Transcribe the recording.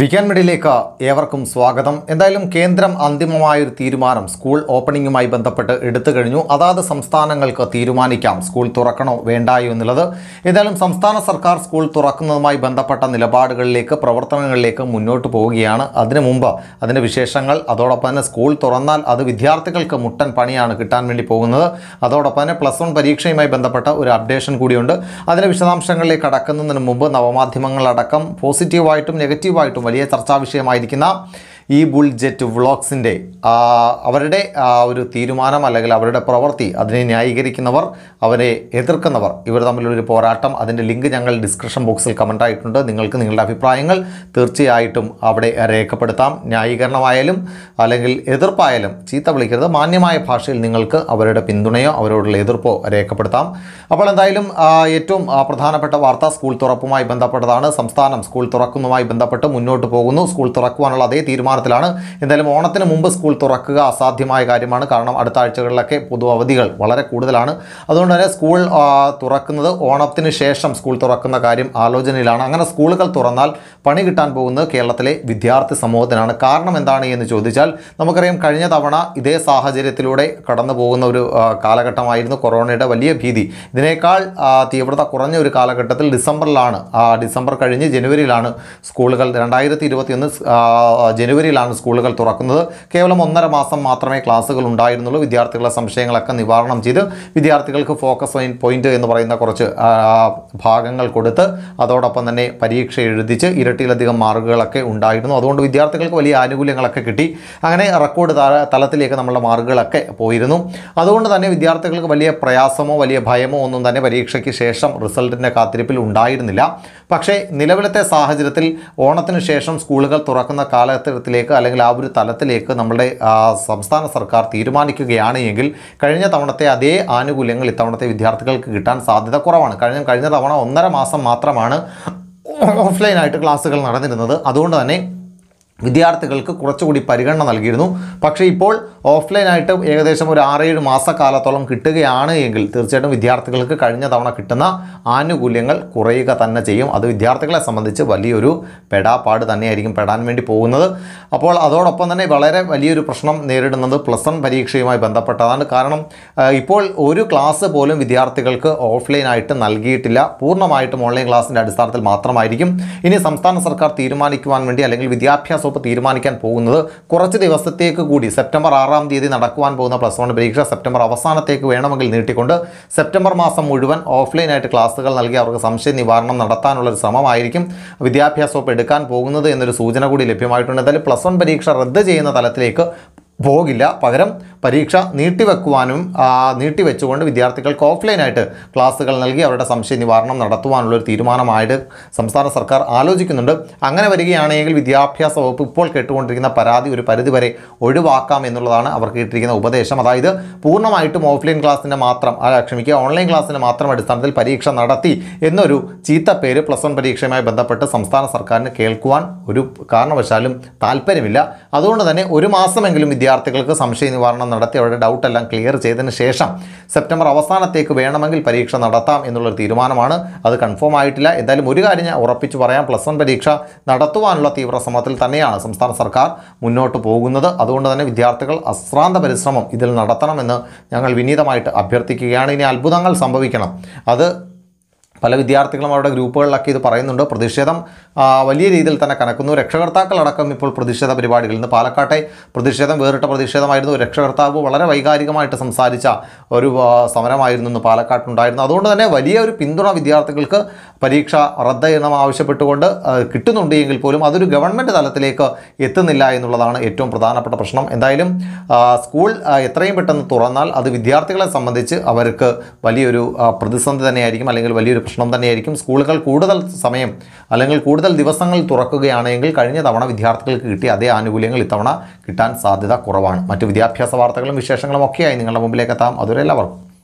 വിക്കാൻ മെഡിലേക്ക് ഏവർക്കും സ്വാഗതം എന്തായാലും കേന്ദ്രം അന്തിമമായൊരു തീരുമാനം സ്കൂൾ ഓപ്പണിംഗുമായി ബന്ധപ്പെട്ട് എടുത്തു കഴിഞ്ഞു അതാത് സംസ്ഥാനങ്ങൾക്ക് തീരുമാനിക്കാം സ്കൂൾ തുറക്കണോ വേണ്ടായോ എന്നുള്ളത് എന്തായാലും സംസ്ഥാന സർക്കാർ സ്കൂൾ തുറക്കുന്നതുമായി ബന്ധപ്പെട്ട നിലപാടുകളിലേക്ക് പ്രവർത്തനങ്ങളിലേക്ക് മുന്നോട്ട് പോവുകയാണ് അതിനു മുമ്പ് അതിൻ്റെ വിശേഷങ്ങൾ അതോടൊപ്പം തന്നെ സ്കൂൾ തുറന്നാൽ അത് വിദ്യാർത്ഥികൾക്ക് മുട്ടൻ പണിയാണ് കിട്ടാൻ വേണ്ടി പോകുന്നത് അതോടൊപ്പം തന്നെ പ്ലസ് വൺ പരീക്ഷയുമായി ബന്ധപ്പെട്ട ഒരു അപ്ഡേഷൻ കൂടിയുണ്ട് അതിൻ്റെ വിശദാംശങ്ങളിലേക്ക് അടക്കുന്നതിന് മുമ്പ് നവമാധ്യമങ്ങളടക്കം പോസിറ്റീവായിട്ടും നെഗറ്റീവായിട്ടും വലിയ ചർച്ചാ വിഷയമായിരിക്കുന്ന ഈ ബുൾജെറ്റ് വ്ളോഗ്സിൻ്റെ അവരുടെ ഒരു തീരുമാനം അല്ലെങ്കിൽ അവരുടെ പ്രവൃത്തി അതിനെ ന്യായീകരിക്കുന്നവർ അവരെ എതിർക്കുന്നവർ ഇവർ തമ്മിലുള്ളൊരു പോരാട്ടം അതിൻ്റെ ലിങ്ക് ഞങ്ങൾ ഡിസ്ക്രിപ്ഷൻ ബോക്സിൽ ആയിട്ടുണ്ട് നിങ്ങൾക്ക് നിങ്ങളുടെ അഭിപ്രായങ്ങൾ തീർച്ചയായിട്ടും അവിടെ രേഖപ്പെടുത്താം ന്യായീകരണമായാലും അല്ലെങ്കിൽ എതിർപ്പായാലും ചീത്ത വിളിക്കരുത് മാന്യമായ ഭാഷയിൽ നിങ്ങൾക്ക് അവരുടെ പിന്തുണയോ അവരോടുള്ള എതിർപ്പോ രേഖപ്പെടുത്താം അപ്പോൾ എന്തായാലും ഏറ്റവും പ്രധാനപ്പെട്ട വാർത്ത സ്കൂൾ തുറപ്പുമായി ബന്ധപ്പെട്ടതാണ് സംസ്ഥാനം സ്കൂൾ തുറക്കുന്നതുമായി ബന്ധപ്പെട്ട് മുന്നോട്ട് പോകുന്നു സ്കൂൾ തുറക്കുവാനുള്ള അതേ തീരുമാനം നിലവാരത്തിലാണ് എന്തായാലും ഓണത്തിന് മുമ്പ് സ്കൂൾ തുറക്കുക അസാധ്യമായ കാര്യമാണ് കാരണം അടുത്ത ആഴ്ചകളിലൊക്കെ പൊതു അവധികൾ വളരെ കൂടുതലാണ് അതുകൊണ്ട് തന്നെ സ്കൂൾ തുറക്കുന്നത് ഓണത്തിന് ശേഷം സ്കൂൾ തുറക്കുന്ന കാര്യം ആലോചനയിലാണ് അങ്ങനെ സ്കൂളുകൾ തുറന്നാൽ പണി കിട്ടാൻ പോകുന്നത് കേരളത്തിലെ വിദ്യാർത്ഥി സമൂഹത്തിനാണ് കാരണം എന്താണ് എന്ന് ചോദിച്ചാൽ നമുക്കറിയാം കഴിഞ്ഞ തവണ ഇതേ സാഹചര്യത്തിലൂടെ കടന്നു പോകുന്ന ഒരു കാലഘട്ടമായിരുന്നു കൊറോണയുടെ വലിയ ഭീതി ഇതിനേക്കാൾ തീവ്രത കുറഞ്ഞ ഒരു കാലഘട്ടത്തിൽ ഡിസംബറിലാണ് ഡിസംബർ കഴിഞ്ഞ് ജനുവരിയിലാണ് സ്കൂളുകൾ രണ്ടായിരത്തി ഇരുപത്തിയൊന്ന് ജനുവരി ജനുവരിയിലാണ് സ്കൂളുകൾ തുറക്കുന്നത് കേവലം ഒന്നര മാസം മാത്രമേ ക്ലാസ്സുകൾ ഉണ്ടായിരുന്നുള്ളൂ വിദ്യാർത്ഥികളുടെ സംശയങ്ങളൊക്കെ നിവാരണം ചെയ്ത് വിദ്യാർത്ഥികൾക്ക് ഫോക്കസ് പോയിന്റ് എന്ന് പറയുന്ന കുറച്ച് ഭാഗങ്ങൾ കൊടുത്ത് അതോടൊപ്പം തന്നെ പരീക്ഷ എഴുതിച്ച് ഇരട്ടിയിലധികം മാർക്കുകളൊക്കെ ഉണ്ടായിരുന്നു അതുകൊണ്ട് വിദ്യാർത്ഥികൾക്ക് വലിയ ആനുകൂല്യങ്ങളൊക്കെ കിട്ടി അങ്ങനെ റെക്കോർഡ് തലത്തിലേക്ക് നമ്മളുടെ മാർക്കുകളൊക്കെ പോയിരുന്നു അതുകൊണ്ട് തന്നെ വിദ്യാർത്ഥികൾക്ക് വലിയ പ്രയാസമോ വലിയ ഭയമോ ഒന്നും തന്നെ പരീക്ഷയ്ക്ക് ശേഷം റിസൾട്ടിൻ്റെ കാത്തിരിപ്പിൽ ഉണ്ടായിരുന്നില്ല പക്ഷേ നിലവിലത്തെ സാഹചര്യത്തിൽ ഓണത്തിന് ശേഷം സ്കൂളുകൾ തുറക്കുന്ന കാലഘട്ടത്തിലേക്ക് കാര്യത്തിലേക്ക് അല്ലെങ്കിൽ ആ ഒരു തലത്തിലേക്ക് നമ്മുടെ സംസ്ഥാന സർക്കാർ തീരുമാനിക്കുകയാണ് എങ്കിൽ കഴിഞ്ഞ തവണത്തെ അതേ ആനുകൂല്യങ്ങൾ ഇത്തവണത്തെ വിദ്യാർത്ഥികൾക്ക് കിട്ടാൻ സാധ്യത കുറവാണ് കഴിഞ്ഞ കഴിഞ്ഞ തവണ ഒന്നര മാസം മാത്രമാണ് ഓഫ്ലൈനായിട്ട് ക്ലാസ്സുകൾ നടന്നിരുന്നത് അതുകൊണ്ട് തന്നെ വിദ്യാർത്ഥികൾക്ക് കുറച്ചുകൂടി പരിഗണന നൽകിയിരുന്നു പക്ഷേ ഇപ്പോൾ ഓഫ്ലൈനായിട്ട് ഏകദേശം ഒരു ആറേഴ് മാസക്കാലത്തോളം കിട്ടുകയാണ് എങ്കിൽ തീർച്ചയായിട്ടും വിദ്യാർത്ഥികൾക്ക് കഴിഞ്ഞ തവണ കിട്ടുന്ന ആനുകൂല്യങ്ങൾ കുറയുക തന്നെ ചെയ്യും അത് വിദ്യാർത്ഥികളെ സംബന്ധിച്ച് വലിയൊരു പെടാപ്പാട് തന്നെയായിരിക്കും പെടാൻ വേണ്ടി പോകുന്നത് അപ്പോൾ അതോടൊപ്പം തന്നെ വളരെ വലിയൊരു പ്രശ്നം നേരിടുന്നത് പ്ലസ് വൺ പരീക്ഷയുമായി ബന്ധപ്പെട്ടതാണ് കാരണം ഇപ്പോൾ ഒരു ക്ലാസ് പോലും വിദ്യാർത്ഥികൾക്ക് ഓഫ്ലൈനായിട്ട് നൽകിയിട്ടില്ല പൂർണ്ണമായിട്ടും ഓൺലൈൻ ക്ലാസ്സിൻ്റെ അടിസ്ഥാനത്തിൽ മാത്രമായിരിക്കും ഇനി സംസ്ഥാന സർക്കാർ തീരുമാനിക്കുവാൻ വേണ്ടി അല്ലെങ്കിൽ വിദ്യാഭ്യാസ വകുപ്പ് തീരുമാനിക്കാൻ പോകുന്നത് കുറച്ച് ദിവസത്തേക്ക് കൂടി സെപ്റ്റംബർ ആറാം തീയതി നടക്കുവാൻ പോകുന്ന പ്ലസ് വൺ പരീക്ഷ സെപ്റ്റംബർ അവസാനത്തേക്ക് വേണമെങ്കിൽ നീട്ടിക്കൊണ്ട് സെപ്റ്റംബർ മാസം മുഴുവൻ ഓഫ്ലൈനായിട്ട് ക്ലാസ്സുകൾ നൽകി അവർക്ക് സംശയ നിവാരണം നടത്താനുള്ള ഒരു ശ്രമമായിരിക്കും വിദ്യാഭ്യാസ വകുപ്പ് എടുക്കാൻ പോകുന്നത് എന്നൊരു സൂചന കൂടി ലഭ്യമായിട്ടുണ്ട് എന്തായാലും പ്ലസ് വൺ പരീക്ഷ റദ്ദ് ചെയ്യുന്ന തലത്തിലേക്ക് പോകില്ല പകരം പരീക്ഷ നീട്ടിവെക്കുവാനും നീട്ടിവെച്ചുകൊണ്ട് വിദ്യാർത്ഥികൾക്ക് ഓഫ്ലൈനായിട്ട് ക്ലാസ്സുകൾ നൽകി അവരുടെ സംശയ നിവാരണം നടത്തുവാനുള്ള ഒരു തീരുമാനമായിട്ട് സംസ്ഥാന സർക്കാർ ആലോചിക്കുന്നുണ്ട് അങ്ങനെ വരികയാണെങ്കിൽ വിദ്യാഭ്യാസ വകുപ്പ് ഇപ്പോൾ കേട്ടുകൊണ്ടിരിക്കുന്ന പരാതി ഒരു പരിധിവരെ ഒഴിവാക്കാം എന്നുള്ളതാണ് അവർക്ക് കിട്ടിയിരിക്കുന്ന ഉപദേശം അതായത് പൂർണ്ണമായിട്ടും ഓഫ്ലൈൻ ക്ലാസ്സിൻ്റെ മാത്രം ക്ഷമിക്കുക ഓൺലൈൻ ക്ലാസ്സിൻ്റെ മാത്രം അടിസ്ഥാനത്തിൽ പരീക്ഷ നടത്തി എന്നൊരു ചീത്ത പേര് പ്ലസ് വൺ പരീക്ഷയുമായി ബന്ധപ്പെട്ട് സംസ്ഥാന സർക്കാരിന് കേൾക്കുവാൻ ഒരു കാരണവശാലും താല്പര്യമില്ല അതുകൊണ്ട് തന്നെ ഒരു മാസമെങ്കിലും വിദ്യ വിദ്യാർത്ഥികൾക്ക് സംശയ നിവാരണം നടത്തി അവരുടെ ഡൗട്ടെല്ലാം ക്ലിയർ ചെയ്തതിന് ശേഷം സെപ്റ്റംബർ അവസാനത്തേക്ക് വേണമെങ്കിൽ പരീക്ഷ നടത്താം എന്നുള്ളൊരു തീരുമാനമാണ് അത് കൺഫേം ആയിട്ടില്ല എന്തായാലും ഒരു കാര്യം ഞാൻ ഉറപ്പിച്ച് പറയാം പ്ലസ് വൺ പരീക്ഷ നടത്തുവാനുള്ള തീവ്ര ശ്രമത്തിൽ തന്നെയാണ് സംസ്ഥാന സർക്കാർ മുന്നോട്ട് പോകുന്നത് അതുകൊണ്ട് തന്നെ വിദ്യാർത്ഥികൾ അശ്രാന്ത പരിശ്രമം ഇതിൽ നടത്തണമെന്ന് ഞങ്ങൾ വിനീതമായിട്ട് അഭ്യർത്ഥിക്കുകയാണ് ഇനി അത്ഭുതങ്ങൾ സംഭവിക്കണം അത് പല വിദ്യാർത്ഥികളും അവരുടെ ഗ്രൂപ്പുകളിലൊക്കെ ഇത് പറയുന്നുണ്ട് പ്രതിഷേധം വലിയ രീതിയിൽ തന്നെ കണക്കുന്നു രക്ഷകർത്താക്കളടക്കം ഇപ്പോൾ പ്രതിഷേധ പരിപാടികളിൽ ഇന്ന് പാലക്കാട്ടെ പ്രതിഷേധം വേറിട്ട പ്രതിഷേധമായിരുന്നു രക്ഷകർത്താവ് വളരെ വൈകാരികമായിട്ട് സംസാരിച്ച ഒരു സമരമായിരുന്നു ഇന്ന് പാലക്കാട്ടുണ്ടായിരുന്നു അതുകൊണ്ട് തന്നെ വലിയ ഒരു പിന്തുണ വിദ്യാർത്ഥികൾക്ക് പരീക്ഷ റദ്ദ് ചെയ്യണം ആവശ്യപ്പെട്ടുകൊണ്ട് കിട്ടുന്നുണ്ട് എങ്കിൽ പോലും അതൊരു ഗവൺമെൻറ് തലത്തിലേക്ക് എത്തുന്നില്ല എന്നുള്ളതാണ് ഏറ്റവും പ്രധാനപ്പെട്ട പ്രശ്നം എന്തായാലും സ്കൂൾ എത്രയും പെട്ടെന്ന് തുറന്നാൽ അത് വിദ്യാർത്ഥികളെ സംബന്ധിച്ച് അവർക്ക് വലിയൊരു പ്രതിസന്ധി തന്നെയായിരിക്കും അല്ലെങ്കിൽ വലിയൊരു പ്രശ്നം തന്നെയായിരിക്കും സ്കൂളുകൾ കൂടുതൽ സമയം അല്ലെങ്കിൽ കൂടുതൽ ദിവസങ്ങൾ തുറക്കുകയാണെങ്കിൽ കഴിഞ്ഞ തവണ വിദ്യാർത്ഥികൾക്ക് കിട്ടിയ അതേ ആനുകൂല്യങ്ങൾ ഇത്തവണ കിട്ടാൻ സാധ്യത കുറവാണ് മറ്റു വിദ്യാഭ്യാസ വാർത്തകളും വിശേഷങ്ങളും ഒക്കെയായി നിങ്ങളുടെ മുമ്പിലേക്ക് എത്താം അതുവരെ എല്ലാവർക്കും